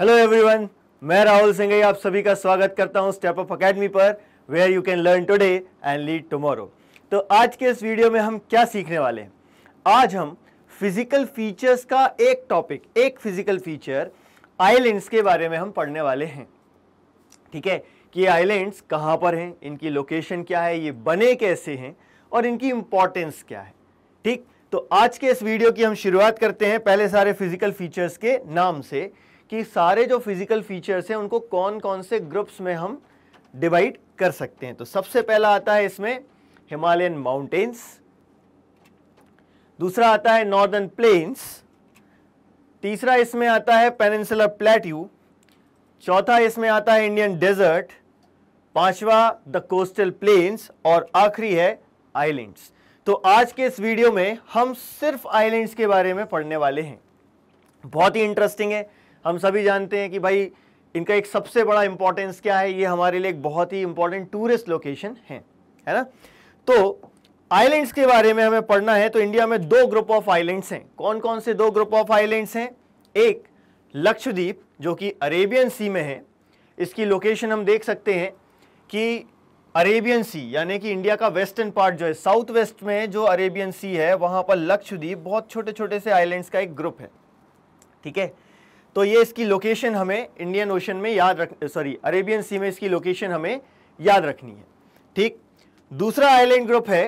hello everyone मैं राहुल सिंह आप सभी का स्वागत करता हूं स्टेप ऑफ अकेडमी पर where you can learn today and lead tomorrow तो आज के इस वीडियो में हम क्या सीखने वाले हैं आज हम फिजिकल फीचर्स का एक टॉपिक एक फिजिकल फीचर आइलैंड्स के बारे में हम पढ़ने वाले हैं ठीक है कि आइलैंड्स कहाँ पर हैं इनकी लोकेशन क्या है ये बने कैसे हैं और इनकी इम्पोर्टेंस क्या है ठीक तो आज के इस वीडियो की हम शुरुआत करते हैं पहले सारे फिजिकल फीचर्स के नाम से कि सारे जो फिजिकल फीचर्स हैं उनको कौन कौन से ग्रुप्स में हम डिवाइड कर सकते हैं तो सबसे पहला आता है इसमें हिमालयन माउंटेन्स दूसरा आता है नॉर्दर्न प्लेन्स तीसरा इसमें आता है पेनिनसुलर प्लेट्यू चौथा इसमें आता है इंडियन डेजर्ट पांचवा द कोस्टल प्लेन्स और आखिरी है आइलैंड्स तो आज के इस वीडियो में हम सिर्फ आइलैंड्स के बारे में पढ़ने वाले हैं बहुत ही इंटरेस्टिंग है हम सभी जानते हैं कि भाई इनका एक सबसे बड़ा इंपॉर्टेंस क्या है ये हमारे लिए एक बहुत ही इम्पोर्टेंट टूरिस्ट लोकेशन है है ना तो आइलैंड्स के बारे में हमें पढ़ना है तो इंडिया में दो ग्रुप ऑफ आइलैंड्स हैं कौन कौन से दो ग्रुप ऑफ आइलैंड्स हैं एक लक्षद्वीप जो कि अरेबियन सी में है इसकी लोकेशन हम देख सकते हैं कि अरेबियन सी यानी कि इंडिया का वेस्टर्न पार्ट जो है साउथ वेस्ट में जो अरेबियन सी है वहाँ पर लक्षद्वीप बहुत छोटे छोटे से आइलैंड्स का एक ग्रुप है ठीक है तो ये इसकी लोकेशन हमें इंडियन ओशन में याद रख सॉरी अरेबियन सी में इसकी लोकेशन हमें याद रखनी है ठीक दूसरा आइलैंड ग्रुप है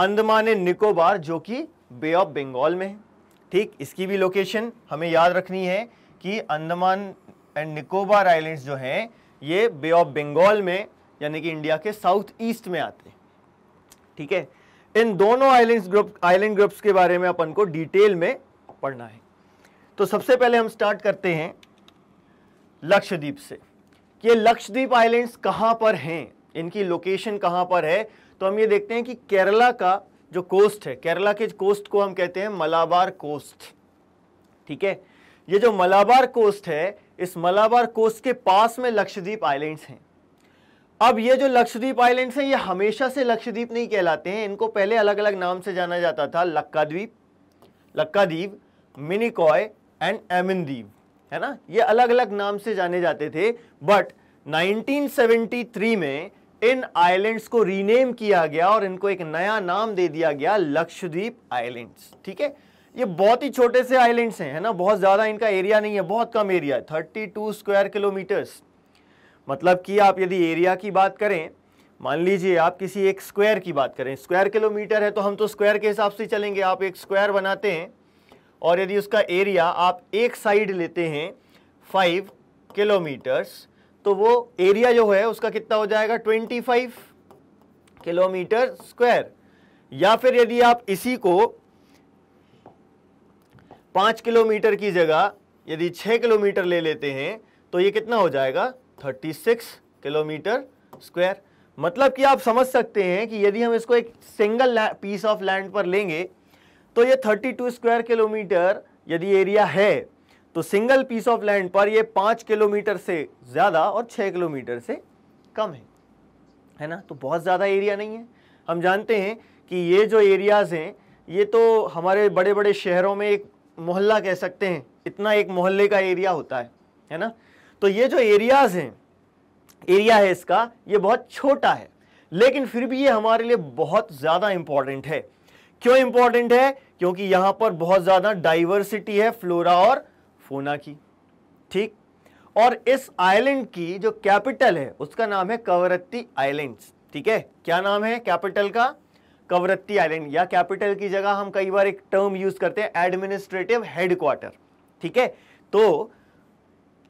अंदमान एंड निकोबार जो कि बे ऑफ बंगाल में है ठीक इसकी भी लोकेशन हमें याद रखनी है कि अंदमान एंड निकोबार आइलैंड्स जो हैं ये बे ऑफ बंगाल में यानी कि इंडिया के साउथ ईस्ट में आते हैं ठीक है इन दोनों आइलैंड्स ग्रुप आइलैंड ग्रुप्स के बारे में अपन को डिटेल में पढ़ना है तो सबसे पहले हम स्टार्ट करते हैं लक्षद्वीप से कि ये लक्षद्वीप आइलैंड्स कहाँ पर हैं इनकी लोकेशन कहाँ पर है तो हम ये देखते हैं कि केरला का जो कोस्ट है केरला के कोस्ट को हम कहते हैं मलाबार कोस्ट ठीक है ये जो मलाबार कोस्ट है इस मलाबार कोस्ट के पास में लक्षद्वीप आइलैंड्स हैं अब ये जो लक्षद्वीप आइलैंड्स हैं ये हमेशा से लक्षद्वीप नहीं कहलाते हैं इनको पहले अलग अलग नाम से जाना जाता था लक्का लक्काद्वीप मिनिकॉय एंड एमिनदीव है ना ये अलग अलग नाम से जाने जाते थे बट 1973 में इन आइलैंड्स को रीनेम किया गया और इनको एक नया नाम दे दिया गया लक्षद्वीप आइलैंड्स ठीक है ये बहुत ही छोटे से आइलैंड्स हैं है ना बहुत ज़्यादा इनका एरिया नहीं है बहुत कम एरिया है 32 स्क्वायर किलोमीटर्स मतलब कि आप यदि एरिया की बात करें मान लीजिए आप किसी एक स्क्वायर की बात करें स्क्वायर किलोमीटर है तो हम तो स्क्वायर के हिसाब से चलेंगे आप एक स्क्वायर बनाते हैं और यदि उसका एरिया आप एक साइड लेते हैं फाइव किलोमीटर्स तो वो एरिया जो है उसका कितना हो जाएगा ट्वेंटी फाइव किलोमीटर स्क्वायर या फिर यदि आप इसी को पांच किलोमीटर की जगह यदि छह किलोमीटर ले लेते हैं तो ये कितना हो जाएगा थर्टी सिक्स किलोमीटर स्क्वायर मतलब कि आप समझ सकते हैं कि यदि हम इसको एक सिंगल पीस ऑफ लैंड पर लेंगे तो ये 32 स्क्वायर किलोमीटर यदि एरिया है तो सिंगल पीस ऑफ लैंड पर ये पाँच किलोमीटर से ज़्यादा और छः किलोमीटर से कम है है ना तो बहुत ज़्यादा एरिया नहीं है हम जानते हैं कि ये जो एरियाज़ हैं ये तो हमारे बड़े बड़े शहरों में एक मोहल्ला कह सकते हैं इतना एक मोहल्ले का एरिया होता है है ना तो ये जो एरियाज़ हैं एरिया है इसका ये बहुत छोटा है लेकिन फिर भी ये हमारे लिए बहुत ज़्यादा इम्पॉर्टेंट है क्यों इम्पॉर्टेंट है क्योंकि यहां पर बहुत ज़्यादा डाइवर्सिटी है फ्लोरा और फोना की ठीक और इस आइलैंड की जो कैपिटल है उसका नाम है कवरत्ती आइलैंड्स ठीक है क्या नाम है कैपिटल का कवरत्ती आइलैंड या कैपिटल की जगह हम कई बार एक टर्म यूज करते हैं एडमिनिस्ट्रेटिव हेडक्वार्टर ठीक है तो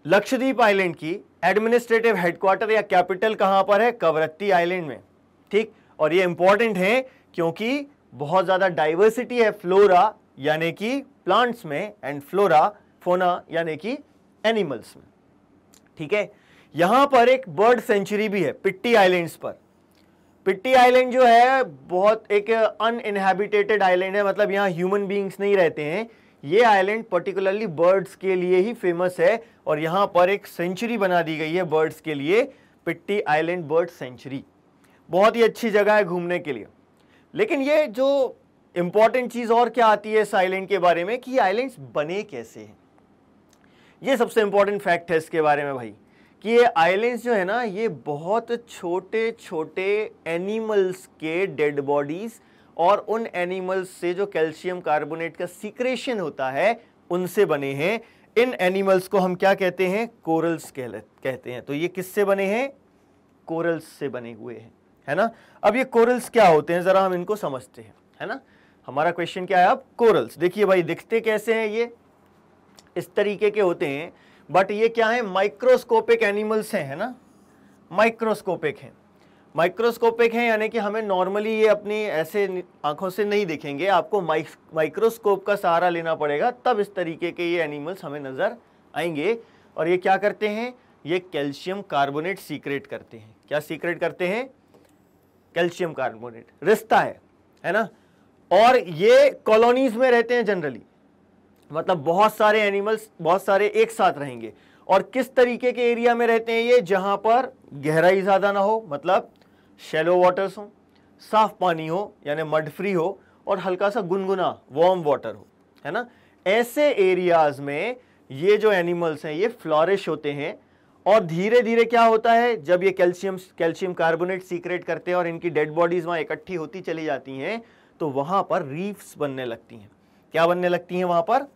लक्षद्वीप आइलैंड की एडमिनिस्ट्रेटिव हेडक्वार्टर या कैपिटल कहां पर है कवरत्ती आइलैंड में ठीक और ये इंपॉर्टेंट है क्योंकि बहुत ज़्यादा डाइवर्सिटी है फ्लोरा यानी कि प्लांट्स में एंड फ्लोरा फोना यानी कि एनिमल्स में ठीक है यहां पर एक बर्ड सेंचुरी भी है पिट्टी आइलैंड्स पर पिट्टी आइलैंड जो है बहुत एक अनइनहेबिटेटेड आइलैंड है मतलब यहाँ ह्यूमन बींग्स नहीं रहते हैं ये आइलैंड पर्टिकुलरली बर्ड्स के लिए ही फेमस है और यहाँ पर एक सेंचुरी बना दी गई है बर्ड्स के लिए पिट्टी आइलैंड बर्ड सेंचुरी बहुत ही अच्छी जगह है घूमने के लिए लेकिन ये जो इंपॉर्टेंट चीज़ और क्या आती है इस आइलैंड के बारे में कि ये आइलैंड्स बने कैसे हैं ये सबसे इंपॉर्टेंट फैक्ट है इसके बारे में भाई कि ये आइलैंड्स जो है ना ये बहुत छोटे छोटे एनिमल्स के डेड बॉडीज़ और उन एनिमल्स से जो कैल्शियम कार्बोनेट का सीक्रेशन होता है उनसे बने हैं इन एनिमल्स को हम क्या कहते हैं कोरल्स कहते हैं तो ये किससे बने हैं कोरल्स से बने हुए हैं है ना अब ये कोरल्स क्या होते हैं ज़रा हम इनको समझते हैं है ना हमारा क्वेश्चन क्या है अब कोरल्स देखिए भाई दिखते कैसे हैं ये इस तरीके के होते हैं बट ये क्या है माइक्रोस्कोपिक एनिमल्स हैं है ना माइक्रोस्कोपिक हैं माइक्रोस्कोपिक हैं यानी कि हमें नॉर्मली ये अपनी ऐसे आंखों से नहीं दिखेंगे आपको माइक्रोस्कोप का सहारा लेना पड़ेगा तब इस तरीके के ये एनिमल्स हमें नज़र आएंगे और ये क्या करते हैं ये कैल्शियम कार्बोनेट सीक्रेट करते हैं क्या सीक्रेट करते हैं कैल्शियम कार्बोनेट रिश्ता है है ना और ये कॉलोनीज में रहते हैं जनरली मतलब बहुत सारे एनिमल्स बहुत सारे एक साथ रहेंगे और किस तरीके के एरिया में रहते हैं ये जहाँ पर गहराई ज़्यादा ना हो मतलब शेलो वाटर्स हो साफ पानी हो यानी मड फ्री हो और हल्का सा गुनगुना वार्म वाटर हो है ना ऐसे एरियाज़ में ये जो एनिमल्स हैं ये फ्लॉरिश होते हैं और धीरे धीरे क्या होता है जब ये कैल्शियम कैल्शियम कार्बोनेट सीक्रेट करते हैं और इनकी डेड बॉडीज वहां इकट्ठी होती चली जाती हैं तो वहां पर रीफ्स बनने लगती हैं क्या बनने लगती हैं वहां पर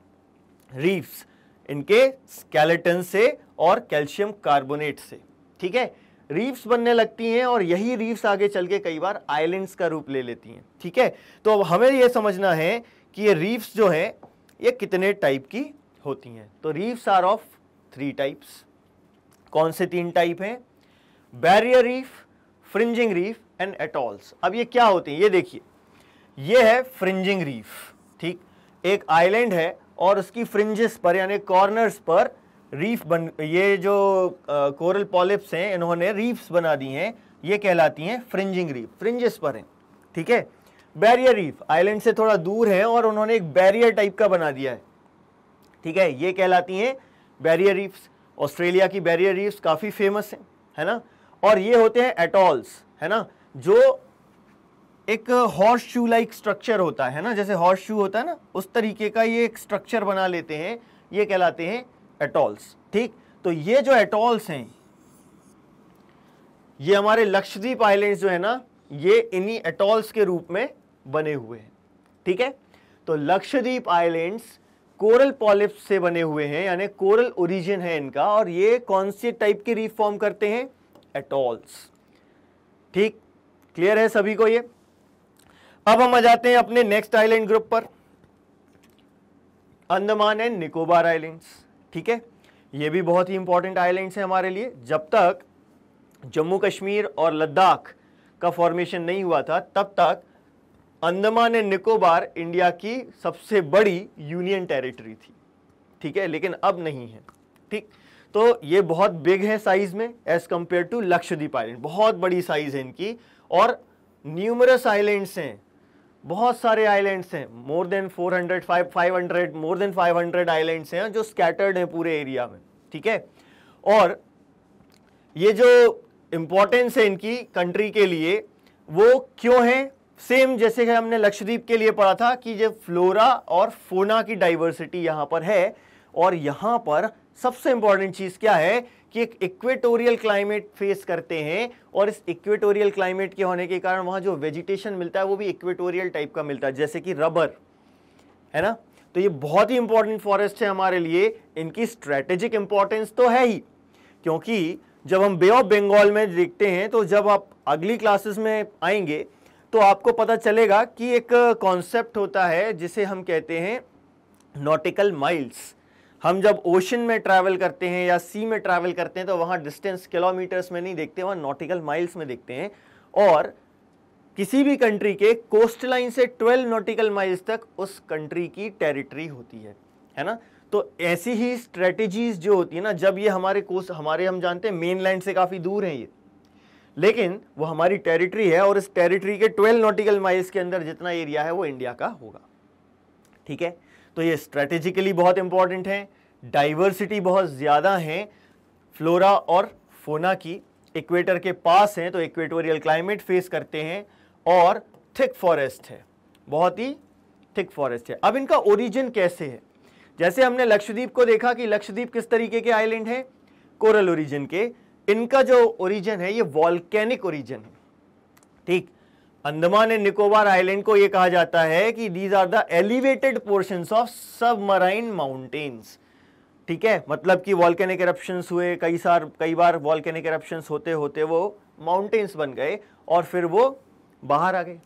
रीफ्स इनके स्केलेटन से और कैल्शियम कार्बोनेट से ठीक है रीफ्स बनने लगती हैं और यही रीफ्स आगे चल के कई बार आइलैंड्स का रूप ले लेती हैं ठीक है तो अब हमें यह समझना है कि ये रीफ्स जो हैं ये कितने टाइप की होती हैं तो reefs are of three types कौन से तीन टाइप हैं barrier reef fringing reef and atolls अब ये क्या होते हैं ये देखिए ये है फ्रिंजिंग रीफ ठीक एक आइलैंड है और उसकी फ्रिंजेस पर यानी कॉर्नर्स पर रीफ बन ये जो कोरल पॉलिप्स हैं इन्होंने रीफ्स बना दी हैं ये कहलाती हैं फ्रिंजिंग रीफ फ्रिंजेस पर हैं ठीक है बैरियर रीफ आइलैंड से थोड़ा दूर है और उन्होंने एक बैरियर टाइप का बना दिया है ठीक है ये कहलाती हैं बैरियर रीफ्स ऑस्ट्रेलिया की बैरियर रीफ्स काफ़ी फेमस हैं है ना और ये होते हैं एटॉल्स है ना जो एक हॉर्स शू लाइक स्ट्रक्चर होता है ना जैसे हॉर्स शू होता है ना उस तरीके का ये एक स्ट्रक्चर बना लेते हैं ये कहलाते हैं एटॉल्स ठीक तो ये जो एटॉल्स हैं ये हमारे लक्षद्वीप आइलैंड्स जो है ना ये इन्हीं एटॉल्स के रूप में बने हुए हैं ठीक है तो लक्षद्वीप आइलैंड्स कोरल पॉलिप से बने हुए हैं यानी कोरल ओरिजिन है इनका और ये कौन से टाइप के रीफ फॉर्म करते हैं एटॉल्स ठीक क्लियर है सभी को ये अब हम आ जाते हैं अपने नेक्स्ट आइलैंड ग्रुप पर अंडमान एंड निकोबार आइलैंड्स ठीक है ये भी बहुत ही इंपॉर्टेंट आइलैंड्स हैं हमारे लिए जब तक जम्मू कश्मीर और लद्दाख का फॉर्मेशन नहीं हुआ था तब तक अंडमान एंड निकोबार इंडिया की सबसे बड़ी यूनियन टेरिटरी थी ठीक है लेकिन अब नहीं है ठीक तो ये बहुत बिग है साइज में as compare to Lakshadweep island बहुत बड़ी साइज है इनकी और न्यूमरस आइलैंड्स हैं बहुत सारे आइलैंड्स हैं more than 400 500 more than 500 islands हैं जो स्कैटर्ड हैं पूरे एरिया में ठीक है और ये जो इंपॉर्टेंस है इनकी कंट्री के लिए वो क्यों है सेम जैसे कि हमने लक्षद्वीप के लिए पढ़ा था कि ये फ्लोरा और फोना की डाइवर्सिटी यहां पर है और यहां पर सबसे इंपॉर्टेंट चीज़ क्या है कि एक इक्वेटोरियल क्लाइमेट फेस करते हैं और इस इक्वेटोरियल क्लाइमेट के होने के कारण वहां जो वेजिटेशन मिलता है वो भी इक्वेटोरियल टाइप का मिलता है जैसे कि रबर है ना तो ये बहुत ही इंपॉर्टेंट फॉरेस्ट है हमारे लिए इनकी स्ट्रेटेजिक इंपॉर्टेंस तो है ही क्योंकि जब हम बे ऑफ बंगाल में देखते हैं तो जब आप अगली क्लासेस में आएंगे तो आपको पता चलेगा कि एक कॉन्सेप्ट होता है जिसे हम कहते हैं नॉटिकल माइल्स हम जब ओशन में ट्रैवल करते हैं या सी में ट्रैवल करते हैं तो वहाँ डिस्टेंस किलोमीटर्स में नहीं देखते वहाँ नॉटिकल माइल्स में देखते हैं और किसी भी कंट्री के कोस्ट लाइन से 12 नॉटिकल माइल्स तक उस कंट्री की टेरिटरी होती है है ना तो ऐसी ही स्ट्रेटजीज जो होती है ना जब ये हमारे कोस्ट हमारे हम जानते हैं मेन लैंड से काफ़ी दूर हैं ये लेकिन वो हमारी टेरिटरी है और इस टेरिटरी के 12 नॉटिकल माइल्स के अंदर जितना एरिया है वो इंडिया का होगा ठीक है तो ये स्ट्रेटेजिकली बहुत इंपॉर्टेंट है डाइवर्सिटी बहुत ज़्यादा है फ्लोरा और फोना की इक्वेटर के पास है तो इक्वेटोरियल क्लाइमेट फेस करते हैं और थिक फॉरेस्ट है बहुत ही थिक फॉरेस्ट है अब इनका ओरिजिन कैसे है जैसे हमने लक्षद्वीप को देखा कि लक्षद्वीप किस तरीके के आइलैंड है कोरल ओरिजिन के इनका जो ओरिजिन है ये वॉल्केनिक ओरिजिन है ठीक अंडमान एंड निकोबार आइलैंड को ये कहा जाता है कि these are the elevated portion of submarine mountains ठीक है मतलब कि वॉल्केनिक eruptions हुए कई सार कई बार वॉल्केनिक eruptions होते होते वो माउंटेन्स बन गए और फिर वो बाहर आ गए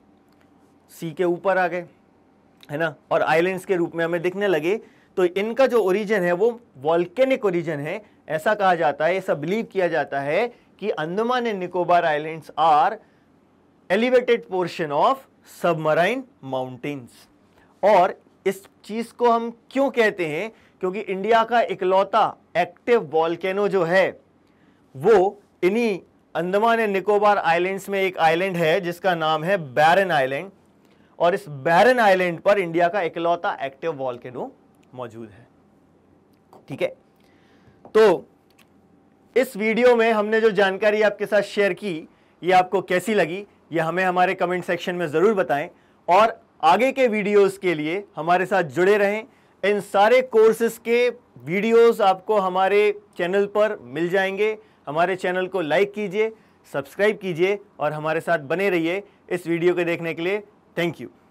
सी के ऊपर आ गए है ना और आइलैंड्स के रूप में हमें दिखने लगे तो इनका जो ओरिजिन है वो वॉल्केनिक ओरिजिन है ऐसा कहा जाता है ऐसा बिलीव किया जाता है कि Andaman and Nicobar islands are elevated portion of submarine mountains और इस चीज़ को हम क्यों कहते हैं क्योंकि इंडिया का इकलौता एक्टिव वॉलकैनो जो है वो इन्हीं अंडमान एंड निकोबार आइलैंड्स में एक आइलैंड है जिसका नाम है बैरन आइलैंड और इस बैरन आइलैंड पर इंडिया का इकलौता एक्टिव वॉलकैनो मौजूद है ठीक है तो इस वीडियो में हमने जो जानकारी आपके साथ शेयर की ये आपको कैसी लगी ये हमें हमारे कमेंट सेक्शन में ज़रूर बताएं और आगे के वीडियोस के लिए हमारे साथ जुड़े रहें इन सारे कोर्सेज के वीडियोस आपको हमारे चैनल पर मिल जाएंगे हमारे चैनल को लाइक कीजिए सब्सक्राइब कीजिए और हमारे साथ बने रहिए इस वीडियो के देखने के लिए थैंक यू